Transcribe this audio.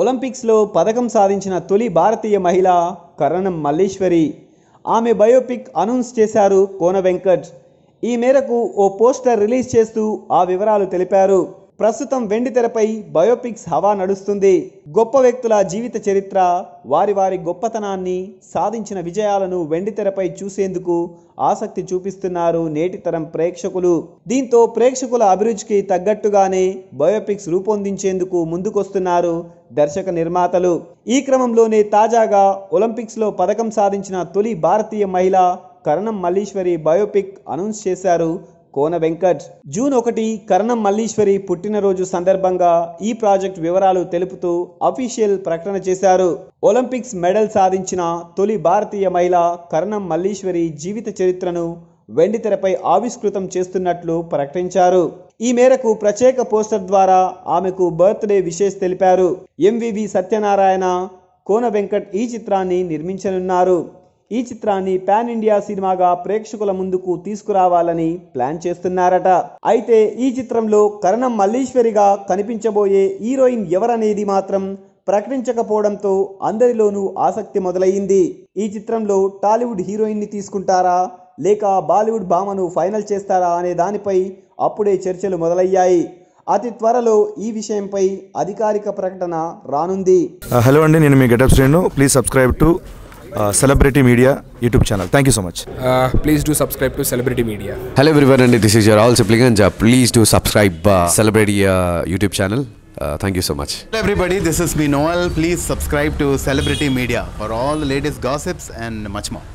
ఒలింపిక్స్లో పథకం సాధించిన తొలి భారతీయ మహిళ కరణం మల్లేశ్వరి ఆమె బయోపిక్ అనౌన్స్ చేశారు కోన వెంకట్ ఈ మేరకు ఓ పోస్టర్ రిలీజ్ చేస్తూ ఆ వివరాలు తెలిపారు ప్రస్తుతం వెండి తెరపై బయోపిక్స్ హవా నడుస్తుంది గొప్ప వ్యక్తుల జీవిత చరిత్ర వారి వారి గొప్పతనాన్ని సాధించిన విజయాలను వెండి తెరపై చూసేందుకు ఆసక్తి చూపిస్తున్నారు నేటి తరం ప్రేక్షకులు దీంతో ప్రేక్షకుల అభిరుచికి తగ్గట్టుగానే బయోపిక్స్ రూపొందించేందుకు ముందుకొస్తున్నారు దర్శక నిర్మాతలు ఈ క్రమంలోనే తాజాగా ఒలింపిక్స్లో పథకం సాధించిన తొలి భారతీయ మహిళ కరణం మల్లీశ్వరి బయోపిక్ అనౌన్స్ చేశారు కోన వెంకట్ జూన్ ఒకటి కరణం మల్లీశ్వరి పుట్టినరోజు సందర్భంగా ఈ ప్రాజెక్ట్ వివరాలు తెలుపుతూ అఫీషియల్ ప్రకటన చేశారు ఒలింపిక్స్ మెడల్ సాధించిన తొలి భారతీయ మహిళ కరణం మల్లీశ్వరి జీవిత చరిత్రను వెండితెరపై ఆవిష్కృతం చేస్తున్నట్లు ప్రకటించారు ఈ మేరకు ప్రత్యేక పోస్టర్ ద్వారా ఆమెకు బర్త్డే విషేస్ తెలిపారు ఎంవివి సత్యనారాయణ కోన వెంకట్ ఈ చిత్రాన్ని నిర్మించనున్నారు ఈ చిత్రాన్ని పాన్ ఇండియా సినిమాగా ప్రేక్షకుల ముందుకు తీసుకురావాలని ప్లాన్ చేస్తున్నారట అయితే ఈ చిత్రంలో కరణం మల్లీశ్వరిగా కనిపించబోయే హీరోయిన్ ఎవరనేది మాత్రం ప్రకటించకపోవడంతో అందరిలోనూ ఆసక్తి మొదలయ్యింది ఈ చిత్రంలో టాలీవుడ్ హీరోయిన్ని తీసుకుంటారా లేక బాలీవుడ్ భామను ఫైనల్ చేస్తారా అనే దానిపై అప్పుడే చర్చలు మొదలయ్యాయి అతి త్వరలో ఈ విషయంపై అధికారిక ప్రకటన రానుంది హలో అండి నేను మీ getup Srinu please subscribe to celebrity media YouTube channel thank you so much please do subscribe to celebrity media hello everyone అండి దిస్ ఈస్ యువర్ ఆల్ సిప్లింగ్ please do subscribe celebrity YouTube channel thank you so much everybody this is me Noel please subscribe to celebrity media for all latest gossips and much more